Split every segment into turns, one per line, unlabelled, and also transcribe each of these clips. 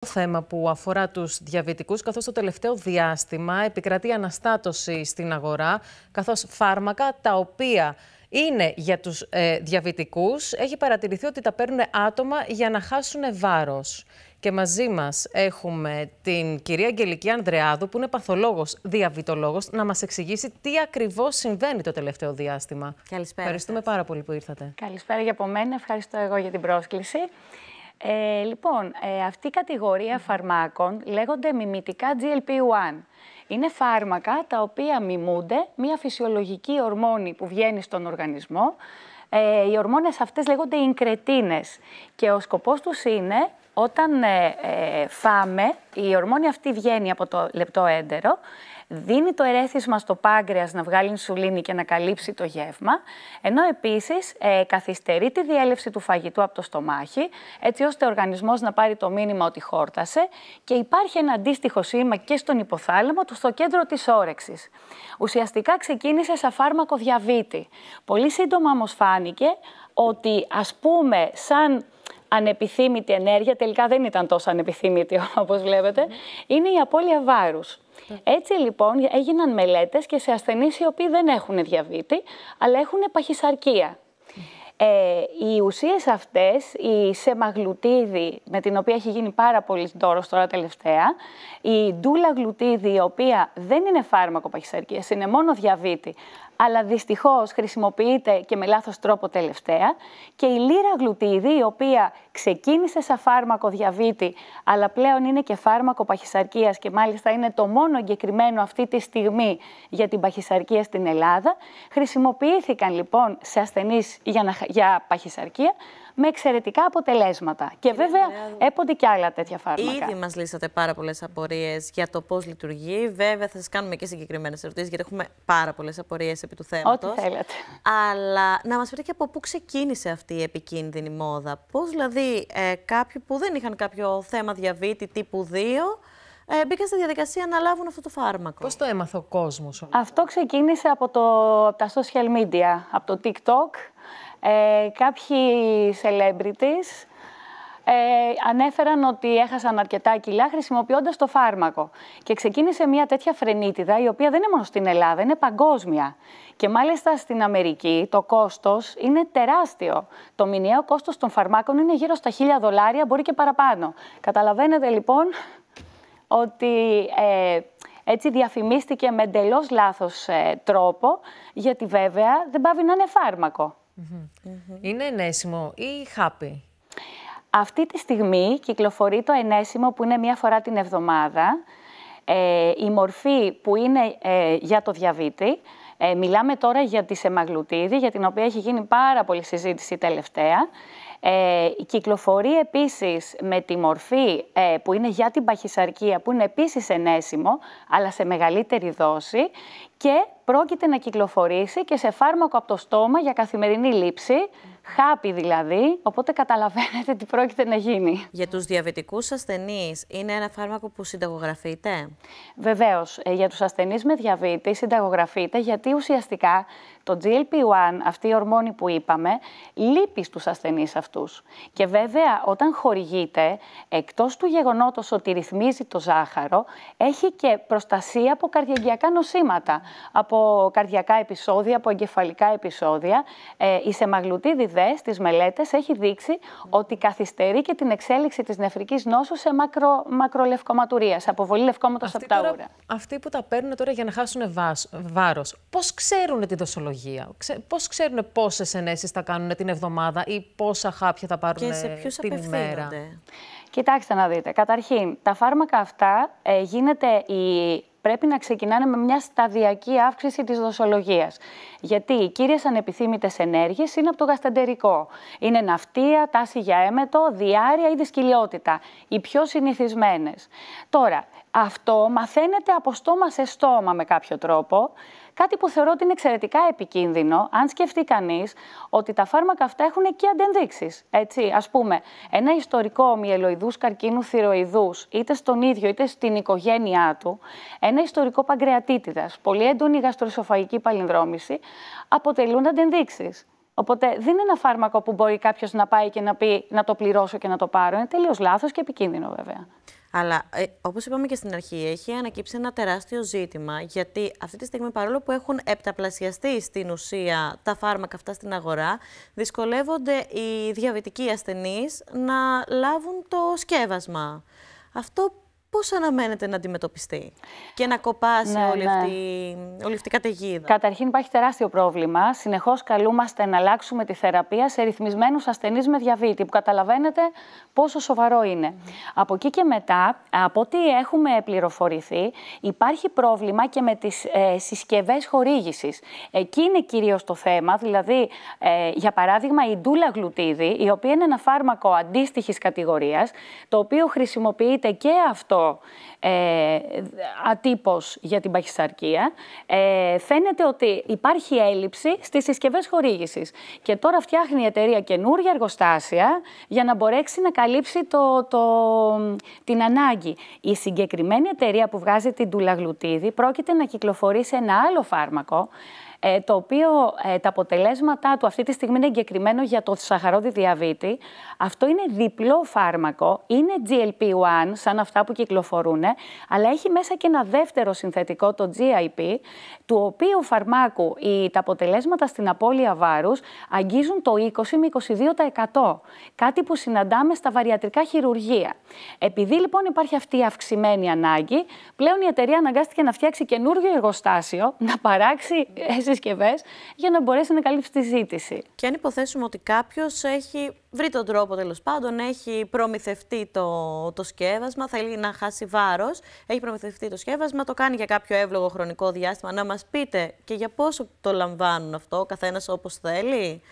Το θέμα που αφορά τους διαβητικούς, καθώς το τελευταίο διάστημα επικρατεί αναστάτωση στην αγορά, καθώς φάρμακα τα οποία είναι για τους ε, διαβητικούς, έχει παρατηρηθεί ότι τα παίρνουν άτομα για να χάσουν βάρος. Και μαζί μας έχουμε την κυρία Αγγελική Ανδρεάδου, που είναι παθολόγος, διαβητολόγος, να μας
εξηγήσει τι ακριβώς συμβαίνει το τελευταίο διάστημα. Καλησπέρα. Ευχαριστούμε πάρα πολύ που ήρθατε. Καλησπέρα για από μένα. Ευχαριστώ εγώ για την πρόσκληση. Ε, λοιπόν, ε, αυτή η κατηγορία φαρμάκων λέγονται μιμητικά GLP-1. Είναι φάρμακα τα οποία μιμούνται μια φυσιολογική ορμόνη που βγαίνει στον οργανισμό. Ε, οι ορμόνες αυτές λέγονται ινκρετίνες και ο σκοπός τους είναι όταν ε, ε, φάμε, η ορμόνη αυτή βγαίνει από το λεπτό έντερο, δίνει το ερέθισμα στο πάγκρεας να βγάλει ινσουλίνη και να καλύψει το γεύμα, ενώ επίσης ε, καθυστερεί τη διέλευση του φαγητού από το στομάχι, έτσι ώστε ο οργανισμός να πάρει το μήνυμα ότι χόρτασε και υπάρχει ένα αντίστοιχο σήμα και στον υποθάλαμο, του στο κέντρο της όρεξης. Ουσιαστικά ξεκίνησε σαν φάρμακο διαβήτη. Πολύ σύντομα όμως φάνηκε ότι ας πούμε σαν ανεπιθύμητη ενέργεια, τελικά δεν ήταν τόσο ανεπιθύμητη όπως βλέπετε, είναι η απώλεια βάρους. Έτσι λοιπόν έγιναν μελέτες και σε ασθενείς οι οποίοι δεν έχουν διαβήτη, αλλά έχουν παχυσαρκία. Ε, οι ουσίες αυτές, η σεμαγλουτίδη, με την οποία έχει γίνει πάρα πολύ τόρος τώρα τελευταία, η ντούλα η οποία δεν είναι φάρμακο παχυσαρκίας, είναι μόνο διαβήτη, αλλά δυστυχώς χρησιμοποιείται και με λάθος τρόπο τελευταία. Και η λίρα γλουτίδη, η οποία ξεκίνησε σαν φάρμακο διαβήτη, αλλά πλέον είναι και φάρμακο παχυσαρκίας και μάλιστα είναι το μόνο εγκεκριμένο αυτή τη στιγμή για την παχυσαρκία στην Ελλάδα. Χρησιμοποιήθηκαν λοιπόν σε ασθενείς για, να... για παχυσαρκία, με εξαιρετικά αποτελέσματα. Και βέβαια έπονται και άλλα τέτοια φάρμακα. Ήδη
μας λύσατε πάρα πολλές απορίες για το πώς λειτουργεί. Βέβαια, θα σας κάνουμε και συγκεκριμένες ερωτήσεις, γιατί έχουμε πάρα πολλές απορίες επί του θέματος. Ό,τι θέλετε. Αλλά να μας πείτε και από πού ξεκίνησε αυτή η επικίνδυνη μόδα. Πώς δηλαδή ε, κάποιοι που δεν είχαν κάποιο θέμα διαβήτη τύπου 2 ε, μπήκαν στη διαδικασία να λάβουν αυτό το φάρμακο. Πώς το έμαθε ο κόσμος?
Αυτό ξεκίνησε από, το, από τα social media, από το TikTok. Ε, κάποιοι celebrities ε, ανέφεραν ότι έχασαν αρκετά κιλά χρησιμοποιώντας το φάρμακο. Και ξεκίνησε μια τέτοια φρενίτιδα, η οποία δεν είναι μόνο στην Ελλάδα, είναι παγκόσμια. Και μάλιστα στην Αμερική το κόστος είναι τεράστιο. Το μηνιαίο κόστος των φαρμάκων είναι γύρω στα χίλια δολάρια, μπορεί και παραπάνω. Καταλαβαίνετε λοιπόν ότι ε, έτσι διαφημίστηκε με εντελώς λάθος ε, τρόπο, γιατί βέβαια δεν πάβει να είναι φάρμακο ενέσιμο ή χάπι. Αυτή τη στιγμή κυκλοφορεί το ενέσιμο που είναι μία φορά την εβδομάδα. Ε, η μορφή που είναι ε, για το διαβήτη. Ε, μιλάμε τώρα για τη σεμαγλουτίδη, για την οποία έχει γίνει πάρα πολύ συζήτηση τελευταία. Ε, κυκλοφορεί επίσης με τη μορφή ε, που είναι για την παχυσαρκία, που είναι επίσης ενέσιμο, αλλά σε μεγαλύτερη δόση και πρόκειται να κυκλοφορήσει και σε φάρμακο από το στόμα για καθημερινή λήψη, χάπι δηλαδή, οπότε καταλαβαίνετε τι πρόκειται να γίνει. Για τους διαβητικούς ασθενείς είναι ένα φάρμακο που συνταγογραφείται? Βεβαίως, ε, για τους ασθενείς με διαβήτη συνταγογραφείται γιατί ουσιαστικά το GLP-1, αυτή η ορμόνη που είπαμε, λείπει στους ασθενείς αυτούς. Και βέβαια όταν χορηγείται, εκτός του γεγονότος ότι ρυθμίζει το ζάχαρο, έχει και προστασία από καρδιαγγειακά νοσήματα, από καρδιακά επεισόδια, από εγκεφαλικά επεισόδια. Ε, η σεμαγλουτίδη σπουδέ, μελέτες, μελέτες, έχει δείξει ότι καθυστερεί και την εξέλιξη της νεφρικής νόσου σε μακρο, μακρολευκοματουρία, σε αποβολή λευκόματος από τα ούρα. Αυτοί που τα παίρνουν τώρα για να χάσουν
βάρος, πώς ξέρουν τη δοσολογία, πώς πώ ξέρουν πόσες ενέσεις θα κάνουν την εβδομάδα
ή πόσα χάπια θα πάρουν και σε ποιους την ημέρα. Κοιτάξτε να δείτε. Καταρχήν, τα φάρμακα αυτά ε, γίνεται η πρέπει να ξεκινάνε με μια σταδιακή αύξηση της δοσολογίας. Γιατί οι κύριες ανεπιθύμητες ενέργειες είναι από το γαστεντερικό. Είναι ναυτία, τάση για έμετο, διάρρεια ή δυσκυλιότητα. Οι πιο συνηθισμένες. Τώρα, αυτό μαθαίνεται από στόμα σε στόμα με κάποιο τρόπο. Κάτι που θεωρώ ότι είναι εξαιρετικά επικίνδυνο, αν σκεφτεί κανείς ότι τα φάρμακα αυτά έχουν και αντενδείξεις. Έτσι, ας πούμε, ένα ιστορικό μυελοειδού καρκίνου θηροειδούς, είτε στον ίδιο είτε στην οικογένειά του, ένα ιστορικό παγκρεατίτιδας, πολύ έντονη γαστροσοφαγική παλινδρόμηση, αποτελούν αντενδείξεις. Οπότε δεν είναι ένα φάρμακο που μπορεί κάποιος να πάει και να πει να το πληρώσω και να το πάρω. Είναι τελείως λάθος και επικίνδυνο βέβαια.
Αλλά ε, όπως είπαμε και στην αρχή, έχει ανακύψει ένα τεράστιο ζήτημα, γιατί αυτή τη στιγμή παρόλο που έχουν επταπλασιαστεί στην ουσία τα φάρμακα αυτά στην αγορά, δυσκολεύονται οι διαβητικοί ασθενείς να λάβουν το σκεύασμα.
Αυτό Πώς αναμένετε να αντιμετωπιστεί και να κοπάσει ναι, όλη, ναι. Αυτή, όλη αυτή η καταιγίδα. Καταρχήν υπάρχει τεράστιο πρόβλημα. Συνεχώς καλούμαστε να αλλάξουμε τη θεραπεία σε ρυθμισμένους ασθενείς με διαβήτη, που καταλαβαίνετε πόσο σοβαρό είναι. Mm. Από εκεί και μετά, από ό,τι έχουμε πληροφορηθεί, υπάρχει πρόβλημα και με τις ε, συσκευές χορήγησης. Εκεί είναι κυρίως το θέμα, δηλαδή, ε, για παράδειγμα, η ντούλα γλουτίδη, η οποία είναι ένα φάρμακο αντίστοιχης κατηγορίας, το οποίο χρησιμοποιείται και αυτό ε, ατύπος για την παχυσαρκία, ε, φαίνεται ότι υπάρχει έλλειψη στις συσκευές χορήγησης. Και τώρα φτιάχνει η εταιρεία καινούργια εργοστάσια για να μπορέσει να καλύψει το, το, την ανάγκη. Η συγκεκριμένη εταιρεία που βγάζει την τουλαγλουτίδη πρόκειται να κυκλοφορήσει ένα άλλο φάρμακο, ε, το οποίο ε, τα αποτελέσματά του αυτή τη στιγμή είναι εγκεκριμένο για το σαχαρόδι διαβήτη. Αυτό είναι διπλό φάρμακο, είναι GLP-1, σαν αυτά που κυκλοφορούν, αλλά έχει μέσα και ένα δεύτερο συνθετικό, το GIP, του οποίου φαρμάκου η, τα αποτελέσματα στην απώλεια βάρους αγγίζουν το 20 με 22%. Κάτι που συναντάμε στα βαριατρικά χειρουργεία. Επειδή λοιπόν υπάρχει αυτή η αυξημένη ανάγκη, πλέον η εταιρεία αναγκάστηκε να φτιάξει καινούργιο εργοστάσιο, να παράξει ε, συσκευές για να μπορέσει να καλύψει τη ζήτηση. Και αν υποθέσουμε ότι κάποιος
έχει βρει τον τρόπο τέλος πάντων, έχει προμηθευτεί το, το σκεύασμα, θέλει να χάσει βάρος, έχει προμηθευτεί το σκεύασμα, το κάνει για κάποιο εύλογο χρονικό διάστημα. Να μας πείτε και για πόσο το λαμβάνουν αυτό, ο καθένας όπως θέλει.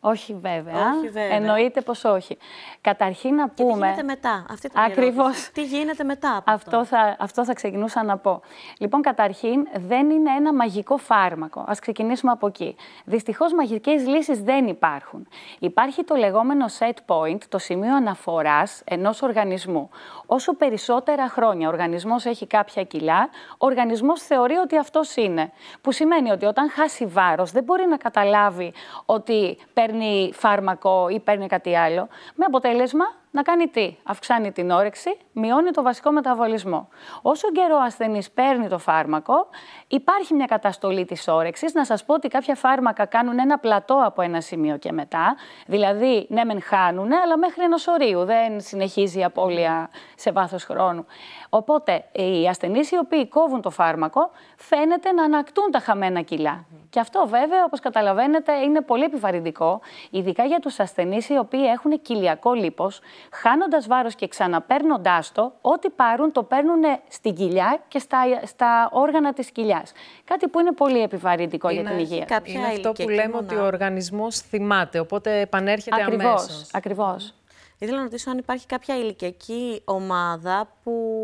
Όχι βέβαια. όχι βέβαια. Εννοείται πως όχι. Καταρχήν να πούμε... Και τι γίνεται μετά. Αυτή την Ακριβώς. Τι γίνεται μετά από αυτό. Αυτό θα, ξεκινούσα να πω. Λοιπόν, καταρχήν δεν είναι ένα μαγικό φάρμακο. Ας ξεκινήσουμε από εκεί. Δυστυχώς μαγικές λύσεις δεν υπάρχουν. Υπάρχει το λεγόμενο set point, το σημείο αναφοράς ενός οργανισμού. Όσο περισσότερα χρόνια ο οργανισμός έχει κάποια κιλά, ο οργανισμός θεωρεί ότι αυτός είναι. Που σημαίνει ότι όταν χάσει βάρος, δεν μπορεί να καταλάβει ότι παίρνει φάρμακο ή παίρνει κάτι άλλο. Με αποτέλεσμα να κάνει τι. Αυξάνει την όρεξη, μειώνει το βασικό μεταβολισμό. Όσο καιρό ο ασθενής παίρνει το φάρμακο, υπάρχει μια καταστολή της όρεξης. Να σας πω ότι κάποια φάρμακα κάνουν ένα πλατό από ένα σημείο και μετά. Δηλαδή, ναι, μεν χάνουν, αλλά μέχρι ενός ορίου. Δεν συνεχίζει η απώλεια σε βάθος χρόνου. Οπότε, οι ασθενείς οι οποίοι κόβουν το φάρμακο, φαίνεται να ανακτούν τα χαμένα κιλά. Και αυτό βέβαια, όπως καταλαβαίνετε, είναι πολύ επιβαρυντικό, ειδικά για τους ασθενείς οι οποίοι έχουν κοιλιακό λίπος, χάνοντας βάρος και ξαναπέρνοντάς το, ό,τι πάρουν το παίρνουν στην κοιλιά και στα, όργανα της κοιλιάς. Κάτι που είναι πολύ επιβαρυντικό για την υγεία. είναι αυτό που
λέμε ότι ο οργανισμός θυμάται, οπότε επανέρχεται αμέσως. Ακριβώς. Ήθελα να ρωτήσω αν υπάρχει κάποια ηλικιακή ομάδα που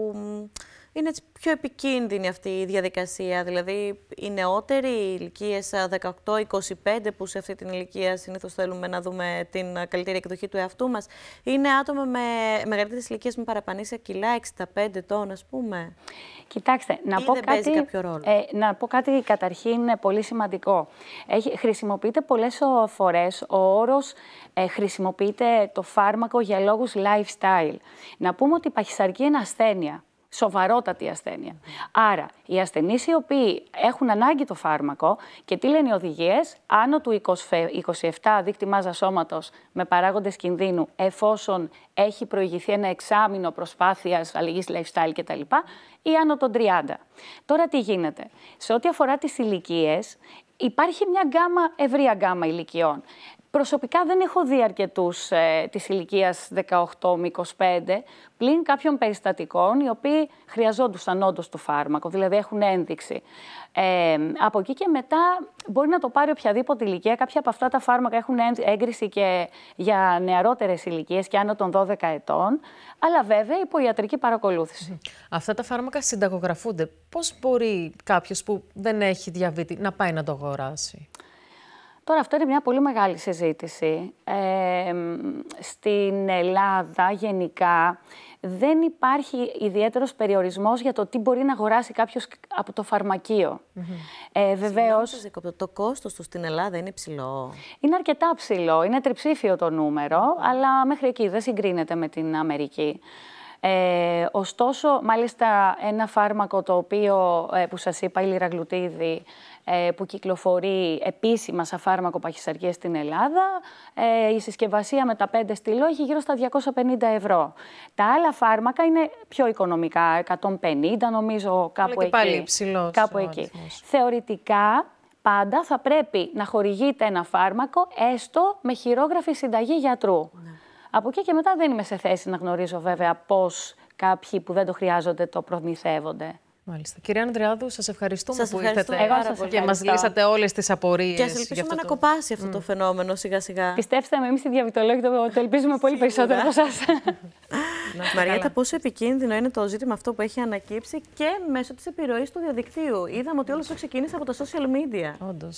είναι έτσι πιο επικίνδυνη αυτή η διαδικασία. Δηλαδή, οι νεότεροι, οι ηλικίες 18-25, ε, που σε αυτή την ηλικία συνήθως θέλουμε να δούμε την ε, καλύτερη εκδοχή του εαυτού μας, είναι άτομα με μεγαλύτερες ηλικίες με παραπανήσια κιλά,
65 ετών ας πούμε. Κοιτάξτε, να Ή πω, δεν κάτι, κάποιο ρόλο. Ε, να πω κάτι καταρχήν πολύ σημαντικό. Έχει, χρησιμοποιείται πολλές φορές ο όρος ε, χρησιμοποιείται το φάρμακο για λόγους lifestyle. Να πούμε ότι η παχυσαρκία είναι ασθένεια σοβαρότατη ασθένεια. Άρα, οι ασθενείς οι οποίοι έχουν ανάγκη το φάρμακο και τι λένε οι οδηγίες, άνω του 27 δείκτη μάζας σώματος με παράγοντες κινδύνου, εφόσον έχει προηγηθεί ένα εξάμεινο προσπάθειας αλληλή lifestyle κτλ., ή άνω των 30. Τώρα τι γίνεται. Σε ό,τι αφορά τις ηλικίες, υπάρχει μια γκάμα, ευρία γκάμα ηλικιών. Προσωπικά δεν έχω δει αρκετούς ε, της ηλικίας 18 με 25, πλην κάποιων περιστατικών οι οποίοι χρειαζόντουσαν όντως το φάρμακο, δηλαδή έχουν ένδειξη. Ε, από εκεί και μετά μπορεί να το πάρει οποιαδήποτε ηλικία. Κάποια από αυτά τα φάρμακα έχουν έγκριση και για νεαρότερες ηλικίες και άνω των 12 ετών, αλλά βέβαια υπό ιατρική παρακολούθηση. Αυτά τα φάρμακα συνταγογραφούνται. Πώς μπορεί κάποιος που δεν έχει διαβήτη να πάει να
το αγοράσει.
Τώρα αυτό είναι μια πολύ μεγάλη συζήτηση. Ε, στην Ελλάδα γενικά δεν υπάρχει ιδιαίτερος περιορισμός για το τι μπορεί να αγοράσει κάποιος από το φαρμακείο. Mm -hmm. ε, το κόστος του στην Ελλάδα είναι ψηλό. Είναι αρκετά ψηλό. Είναι τριψήφιο το νούμερο, αλλά μέχρι εκεί δεν συγκρίνεται με την Αμερική. Ε, ωστόσο, μάλιστα, ένα φάρμακο το οποίο, ε, που σας είπα, η λιραγλουτίδη, ε, που κυκλοφορεί επίσημα σαν φάρμακο παχυσαρκίας στην Ελλάδα. Ε, η συσκευασία με τα πέντε στυλό έχει γύρω στα 250 ευρώ. Τα άλλα φάρμακα είναι πιο οικονομικά, 150 νομίζω κάπου και πάλι εκεί. Θεωρητικά πάντα θα πρέπει να χορηγείται ένα φάρμακο έστω με χειρόγραφη συνταγή γιατρού. Ναι. Από εκεί και μετά δεν είμαι σε θέση να γνωρίζω βέβαια πώς κάποιοι που δεν το χρειάζονται το προμηθεύονται. Μάλιστα. Κυρία Ανδριάδου, σας ευχαριστούμε που ήρθατε Εγώ σας και μας λύσατε όλες τις απορίες. Και ας ελπίσουμε
να κοπάσει αυτό το φαινόμενο σιγά-σιγα.
Πιστέψτε με, εμείς οι
διαβητολόγοι το
ελπίζουμε πολύ περισσότερο από εσάς.
Μαριέτα, πόσο επικίνδυνο είναι το ζήτημα αυτό που έχει ανακύψει και μέσω της επιρροής του διαδικτύου. Είδαμε ότι όλο αυτό ξεκίνησε από τα social media. Όντως.